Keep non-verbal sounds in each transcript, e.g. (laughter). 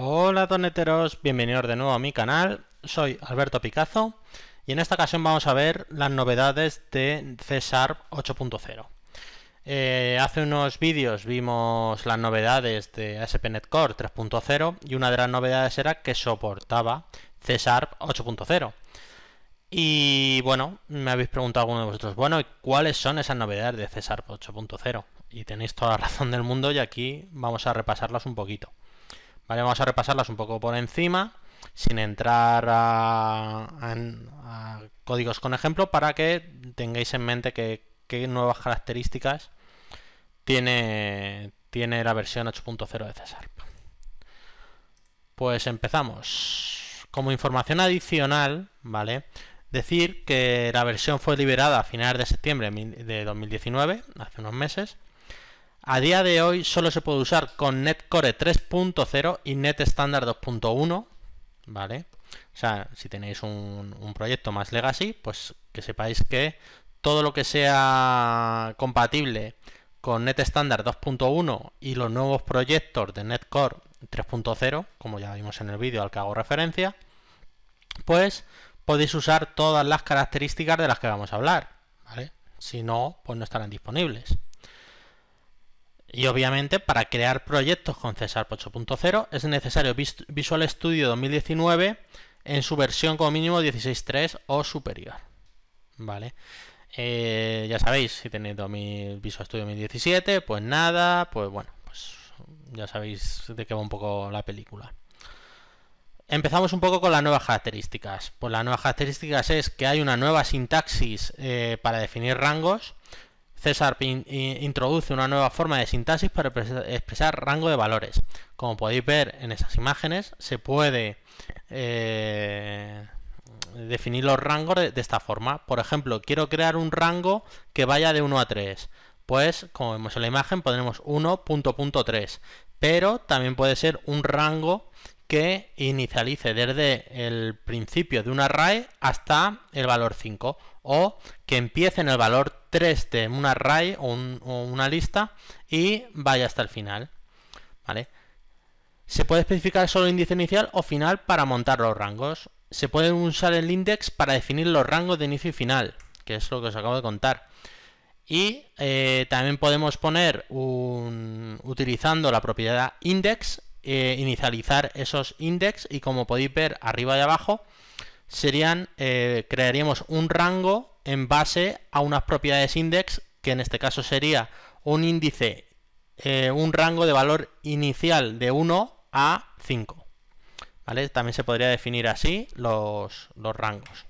Hola doneteros, bienvenidos de nuevo a mi canal, soy Alberto Picazo y en esta ocasión vamos a ver las novedades de César 8.0. Eh, hace unos vídeos vimos las novedades de ASP.NET Core 3.0 y una de las novedades era que soportaba César 8.0. Y bueno, me habéis preguntado alguno de vosotros, bueno, ¿cuáles son esas novedades de César 8.0? Y tenéis toda la razón del mundo y aquí vamos a repasarlas un poquito vamos a repasarlas un poco por encima, sin entrar a, códigos con ejemplo, para que tengáis en mente qué nuevas características tiene, tiene la versión 8.0 de Cesar. Pues empezamos. Como información adicional, ¿vale? Decir que la versión fue liberada a finales de septiembre de 2019, hace unos meses, a día de hoy solo se puede usar con Netcore 3.0 y Net Standard 2.1, ¿vale? O sea, si tenéis un, proyecto más legacy, pues que sepáis que todo lo que sea compatible con Net Standard 2.1 y los nuevos proyectos de Netcore 3.0, como ya vimos en el vídeo al que hago referencia, pues podéis usar todas las características de las que vamos a hablar, Si no, pues no estarán disponibles. Y obviamente para crear proyectos con César 8.0 es necesario Visual Studio 2019 en su versión como mínimo 16.3 o superior. ¿Vale? Eh, ya sabéis, si tenéis 2000, Visual Studio 2017, pues nada, pues bueno, pues ya sabéis de qué va un poco la película. Empezamos un poco con las nuevas características. Pues las nuevas características es que hay una nueva sintaxis eh, para definir rangos César introduce una nueva forma de sintaxis para expresar rango de valores. Como podéis ver en esas imágenes, se puede eh, definir los rangos de, esta forma. Por ejemplo, quiero crear un rango que vaya de 1 a 3. Pues, como vemos en la imagen, pondremos 1.3. Pero también puede ser un rango que inicialice desde el principio de un array hasta el valor 5 o que empiece en el valor 3 de un array o, una lista y vaya hasta el final. ¿Vale? Se puede especificar solo índice inicial o final para montar los rangos. Se puede usar el index para definir los rangos de inicio y final, que es lo que os acabo de contar. Y eh, también podemos poner, un, utilizando la propiedad index, eh, inicializar esos index y como podéis ver arriba y abajo, serían, eh, crearíamos un rango en base a unas propiedades index, que en este caso sería un índice, eh, un rango de valor inicial de 1 a 5. ¿Vale? También se podría definir así los, rangos.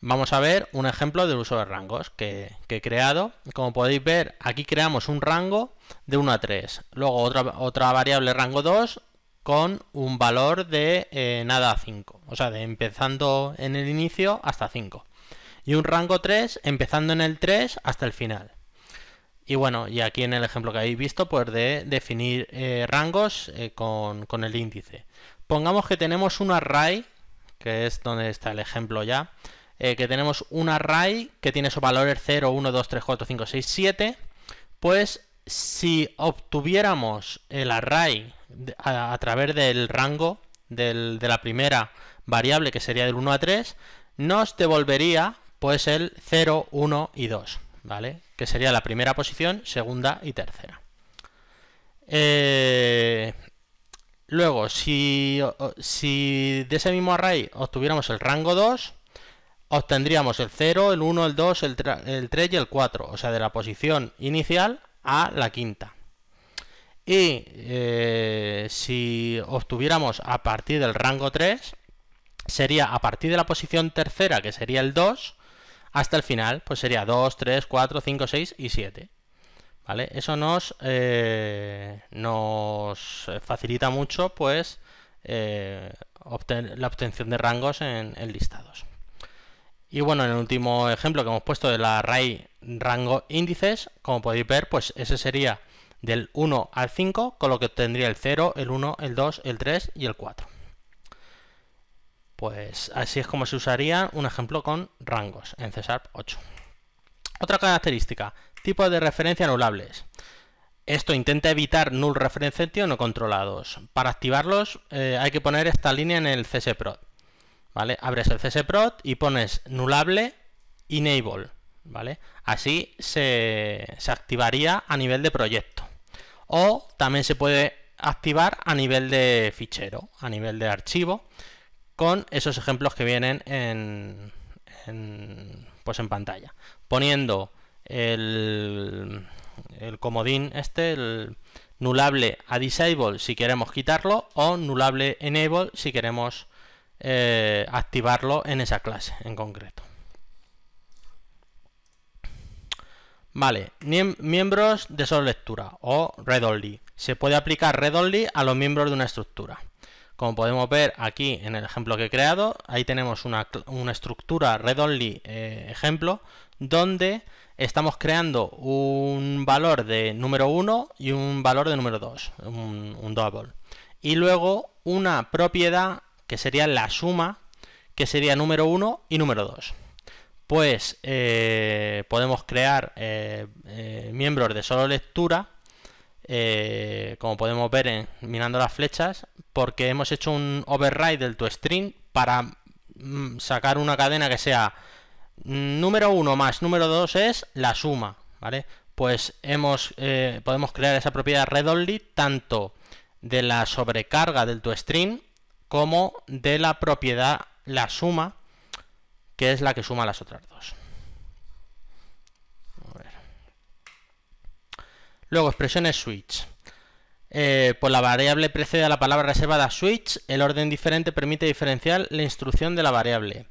Vamos a ver un ejemplo del uso de rangos que, he creado. Como podéis ver, aquí creamos un rango de 1 a 3. Luego otra, otra variable rango 2 con un valor de eh, nada a 5, o sea, de empezando en el inicio hasta 5. Y un rango 3 empezando en el 3 hasta el final. Y bueno, y aquí en el ejemplo que habéis visto, pues de definir eh, rangos eh, con, el índice. Pongamos que tenemos un array, que es donde está el ejemplo ya, que tenemos un array que tiene sus valores 0, 1, 2, 3, 4, 5, 6, 7, pues si obtuviéramos el array a, través del rango de la primera variable, que sería del 1 a 3, nos devolvería pues el 0, 1 y 2, ¿vale? Que sería la primera posición, segunda y tercera. Eh, luego, si, de ese mismo array obtuviéramos el rango 2, obtendríamos el 0, el 1, el 2, el 3 y el 4, o sea, de la posición inicial a la quinta. Y eh, si obtuviéramos a partir del rango 3, sería a partir de la posición tercera, que sería el 2, hasta el final, pues sería 2, 3, 4, 5, 6 y 7. ¿Vale? Eso nos, eh, nos facilita mucho pues, eh, la obtención de rangos en, en, listados. Y bueno, en el último ejemplo que hemos puesto del array rango índices, como podéis ver, pues ese sería del 1 al 5, con lo que obtendría el 0, el 1, el 2, el 3 y el 4. Pues así es como se usaría un ejemplo con rangos en CSARP 8. Otra característica, tipo de referencia anulables. Esto intenta evitar null referencia no controlados. Para activarlos eh, hay que poner esta línea en el CSPROT. ¿vale? Abres el CSPROT y pones Nulable, enable. ¿vale? Así se, se activaría a nivel de proyecto o también se puede activar a nivel de fichero, a nivel de archivo, con esos ejemplos que vienen en, pues en pantalla. Poniendo el, comodín este, el nulable a disable si queremos quitarlo o nulable enable si queremos eh, activarlo en esa clase en concreto. Vale, miembros de solo lectura o read only. Se puede aplicar read only a los miembros de una estructura. Como podemos ver aquí en el ejemplo que he creado, ahí tenemos una, estructura read only eh, ejemplo donde estamos creando un valor de número 1 y un valor de número 2, un, un double. Y luego una propiedad que sería la suma, que sería número 1 y número 2 pues eh, podemos crear eh, eh, miembros de solo lectura, como podemos ver mirando las flechas, porque hemos hecho un override del toString para mm, sacar una cadena que sea mm, número 1 más número 2 es la suma, ¿vale? Pues hemos, podemos crear esa propiedad readOnly tanto de la sobrecarga del toString como de la propiedad la suma que es la que suma las otras dos. Luego, expresiones switch. Eh, por la variable precede a la palabra reservada switch, el orden diferente permite diferenciar la instrucción de la variable.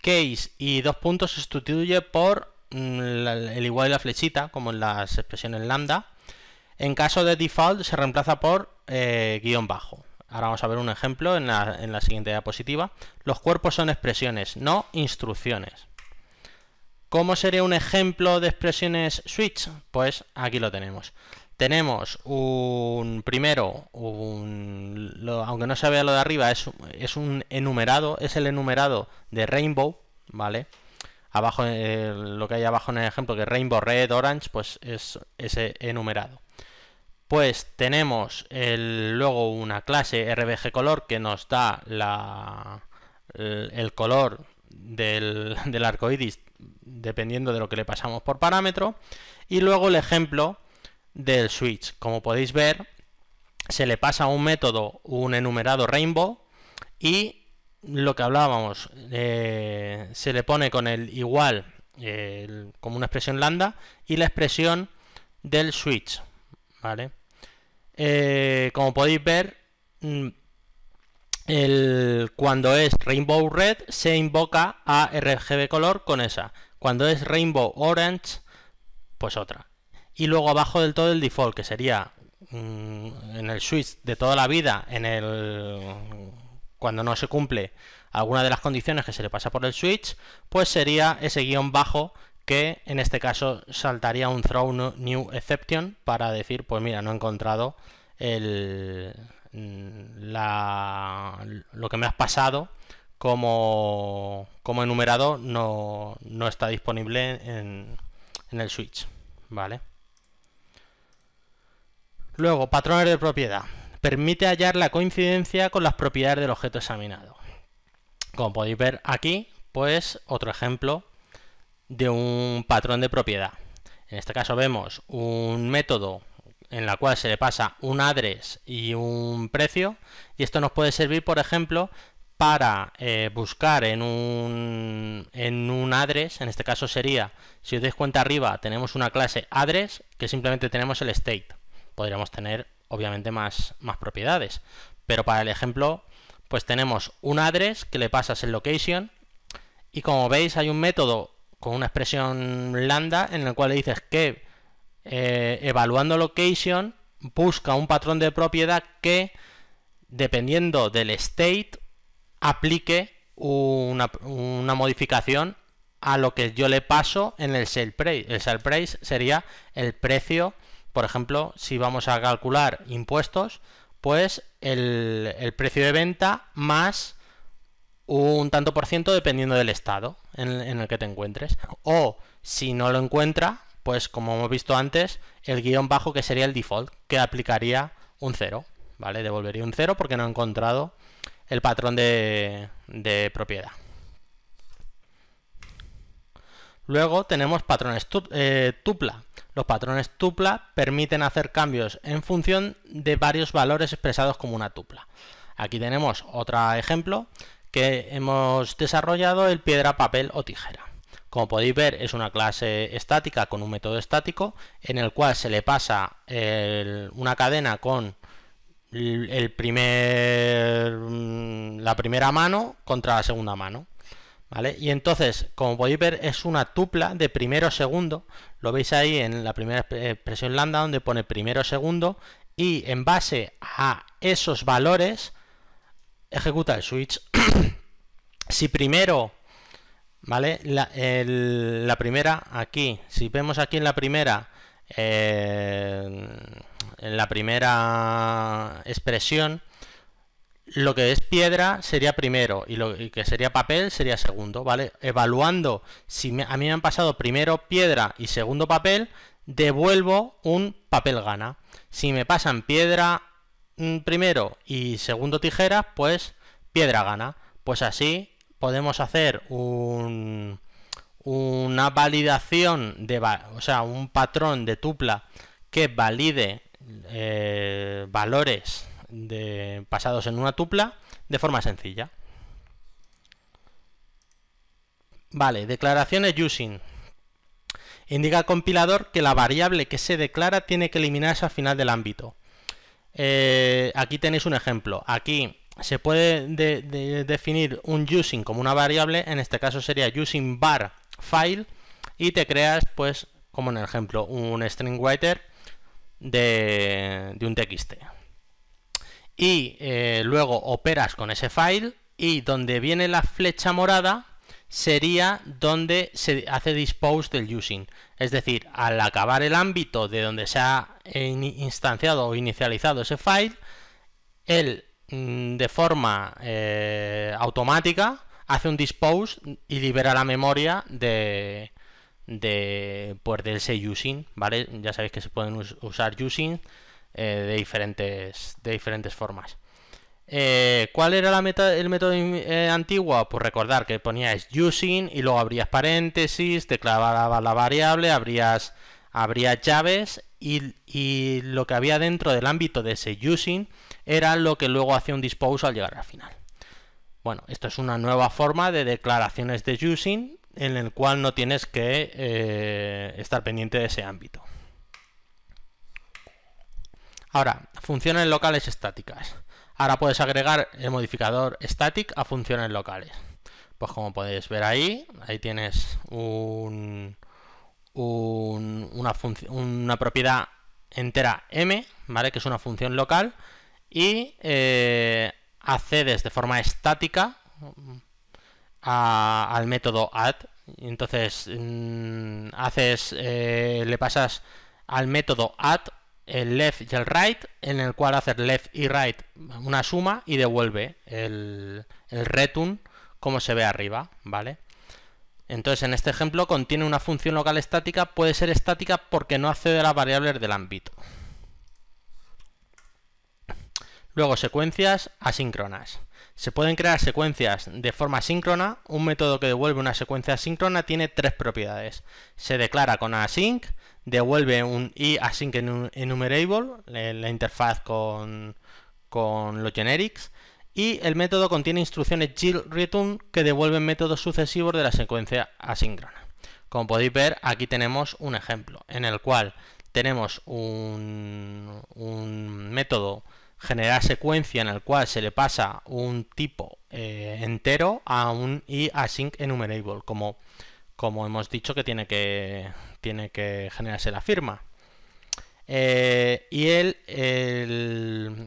Case y dos puntos se sustituye por mm, el igual y la flechita, como en las expresiones lambda. En caso de default se reemplaza por eh, guión bajo. Ahora vamos a ver un ejemplo en la, siguiente diapositiva. Los cuerpos son expresiones, no instrucciones. ¿Cómo sería un ejemplo de expresiones switch? Pues aquí lo tenemos. Tenemos un primero, un, aunque no se vea lo de arriba, es, es, un enumerado, es el enumerado de Rainbow, ¿vale? Abajo, eh, lo que hay abajo en el ejemplo, que Rainbow Red, Orange, pues es ese enumerado pues tenemos el, luego una clase rbg color que nos da el, color del, arco iris dependiendo de lo que le pasamos por parámetro y luego el ejemplo del switch como podéis ver se le pasa a un método un enumerado rainbow y lo que hablábamos eh, se le pone con el igual como una expresión lambda y la expresión del switch vale eh, como podéis ver, mm, cuando es Rainbow Red se invoca a RGB Color con esa. Cuando es Rainbow Orange, pues otra. Y luego abajo del todo el default, que sería mm, en el switch de toda la vida, en el cuando no se cumple alguna de las condiciones que se le pasa por el switch, pues sería ese guión bajo que en este caso saltaría un throw new exception para decir, pues mira, no he encontrado mm, lo que me has pasado como, enumerado no, está disponible en, el switch. ¿Vale? Luego, patrones de propiedad. Permite hallar la coincidencia con las propiedades del objeto examinado. Como podéis ver aquí, pues otro ejemplo de un patrón de propiedad. En este caso vemos un método en la cual se le pasa un address y un precio y esto nos puede servir por ejemplo para eh, buscar en un, en un address, en este caso sería, si os dais cuenta arriba, tenemos una clase address que simplemente tenemos el state. Podríamos tener obviamente más, más propiedades, pero para el ejemplo pues tenemos un address que le pasas el location y como veis hay un método con una expresión lambda en la cual dices que eh, evaluando location busca un patrón de propiedad que dependiendo del state aplique una, modificación a lo que yo le paso en el sale price. El sale price sería el precio, por ejemplo, si vamos a calcular impuestos, pues el, el precio de venta más un tanto por ciento dependiendo del estado en, el que te encuentres. O si no lo encuentra, pues como hemos visto antes, el guión bajo que sería el default, que aplicaría un 0, ¿vale? Devolvería un 0 porque no ha encontrado el patrón de, propiedad. Luego tenemos patrones eh, tupla. Los patrones tupla permiten hacer cambios en función de varios valores expresados como una tupla. Aquí tenemos otro ejemplo que hemos desarrollado el piedra, papel o tijera. Como podéis ver es una clase estática con un método estático en el cual se le pasa una cadena con el primer, mm, la primera mano contra la segunda mano. ¿Vale? Y entonces, como podéis ver, es una tupla de primero segundo. Lo veis ahí en la primera eh, expresión lambda donde pone primero segundo. Y en base a esos valores ejecuta el switch. (coughs) si primero, ¿vale? La, primera aquí, si vemos aquí en la primera, eh, en la primera expresión, lo que es piedra sería primero y lo que sería papel sería segundo, ¿vale? Evaluando si a mí me han pasado primero piedra y segundo papel, devuelvo un papel gana. Si me pasan piedra Mm, primero y segundo tijeras, pues piedra gana. Pues así podemos hacer un, una validación de, o sea, un patrón de tupla que valide eh, valores de, en una tupla de forma sencilla. Vale, declaraciones using. Indica al compilador que la variable que se declara tiene que eliminarse al final del ámbito. Eh, aquí tenéis un ejemplo. Aquí se puede definir un using como una variable, en este caso sería using bar file y te creas pues como en el ejemplo un string writer de, un txt. Y eh, luego operas con ese file y donde viene la flecha morada sería donde se hace dispose del using. Es decir, al acabar el ámbito de donde se ha instanciado o inicializado ese file, él mm, de forma eh, automática hace un dispose y libera la memoria de, pues, ese using. ¿vale? Ya sabéis que se pueden usar using eh, de, de diferentes formas. Eh, ¿Cuál era la meta, el método eh, antiguo? Pues recordar que ponías using y luego abrías paréntesis, declarabas la variable, abrías, llaves y, lo que había dentro del ámbito de ese using era lo que luego hacía un dispose al llegar al final. Bueno, esto es una nueva forma de declaraciones de using en el cual no tienes que eh, estar pendiente de ese ámbito. Ahora, funciones locales estáticas. Ahora puedes agregar el modificador static a funciones locales. Pues como podéis ver ahí, ahí tienes una, propiedad entera m, ¿vale? que es una función local, y eh, accedes de forma estática mm, al método add. Entonces mm, haces, eh, le pasas al método add el left y el right, en el cual hace left y right una suma y devuelve el, el return como se ve arriba, ¿vale? Entonces, en este ejemplo, contiene una función local estática, puede ser estática porque no accede a las variables del ámbito. Luego secuencias asíncronas. Se pueden crear secuencias de forma síncrona. Un método que devuelve una secuencia asíncrona tiene tres propiedades. Se declara con async, devuelve un async enumerable, la interfaz con, con los generics, y el método contiene instrucciones yield return que devuelven métodos sucesivos de la secuencia asíncrona. Como podéis ver, aquí tenemos un ejemplo en el cual tenemos un, un método generar secuencia en el cual se le pasa un tipo eh, entero a un y async enumerable, como, como hemos dicho que tiene que, tiene que generarse la firma. Eh, y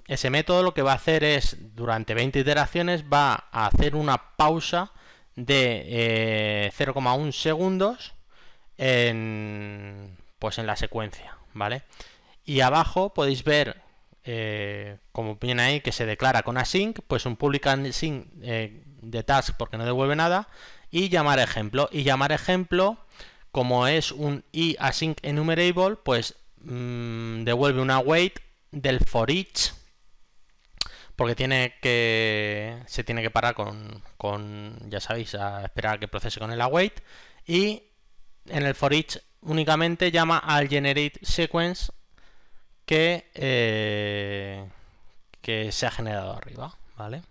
ese método lo que va a hacer es, durante 20 iteraciones, va a hacer una pausa de 0,1 eh, segundos en, pues en la secuencia, ¿vale? Y abajo podéis ver eh, como viene ahí, que se declara con async, pues un public async eh, de task porque no devuelve nada, y llamar ejemplo. Y llamar ejemplo, como es un async enumerable, pues mm, devuelve una await del for each, porque tiene que se tiene que parar con, con ya sabéis, a esperar a que procese con el await, y en el for each únicamente llama al generate sequence eh, que, se ha generado arriba, ¿vale?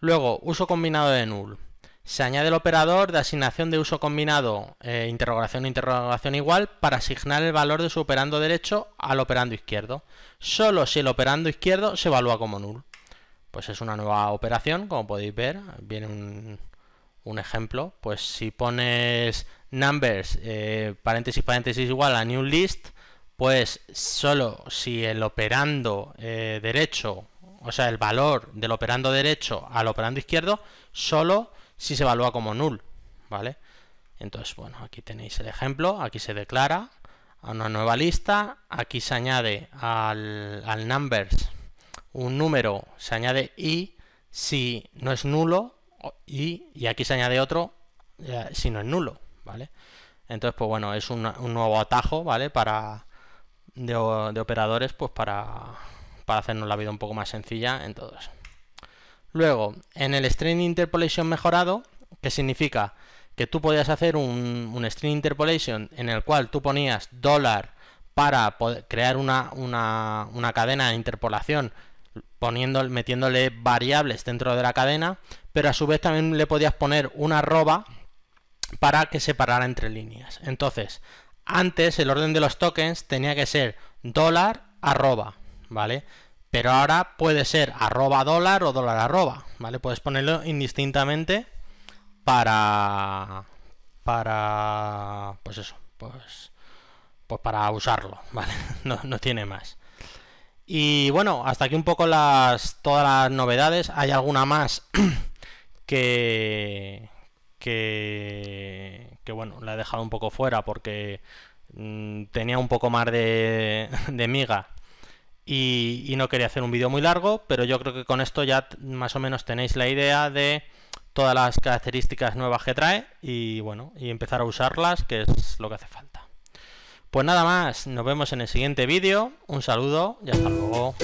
Luego, uso combinado de null. Se añade el operador de asignación de uso combinado eh, interrogación interrogación igual para asignar el valor de su operando derecho al operando izquierdo, solo si el operando izquierdo se evalúa como null. Pues es una nueva operación, como podéis ver, viene un, ejemplo. Pues si pones numbers eh, paréntesis paréntesis igual a new list, pues solo si el operando eh, derecho, o sea, el valor del operando derecho al operando izquierdo, solo si se evalúa como null, ¿vale? Entonces, bueno, aquí tenéis el ejemplo, aquí se declara a una nueva lista, aquí se añade al, numbers un número, se añade y, si no es nulo, y, aquí se añade otro eh, si no es nulo, ¿vale? Entonces, pues bueno, es un, un nuevo atajo, ¿vale? Para, de, operadores pues para, para hacernos la vida un poco más sencilla en todos. Luego, en el string interpolation mejorado, que significa que tú podías hacer un, string interpolation en el cual tú ponías dólar para poder crear una, una, cadena de interpolación poniendo, metiéndole variables dentro de la cadena, pero a su vez también le podías poner una arroba para que separara entre líneas. Entonces, antes el orden de los tokens tenía que ser dólar arroba, ¿vale? Pero ahora puede ser arroba dólar o dólar arroba, ¿vale? Puedes ponerlo indistintamente para... para... pues eso, pues... pues para usarlo, (laughs) ¿vale? No, no tiene más. Y bueno, hasta aquí un poco las todas las novedades. Hay alguna más (clears throat) que que que bueno, la he dejado un poco fuera porque mm, tenía un poco más (laughs) de, miga y, y, no quería hacer un vídeo muy largo, pero yo creo que con esto ya más o menos tenéis la idea de todas las características nuevas que trae y bueno, y empezar a usarlas, que es lo que hace falta. Pues nada más, nos vemos en el siguiente vídeo, un saludo y hasta luego.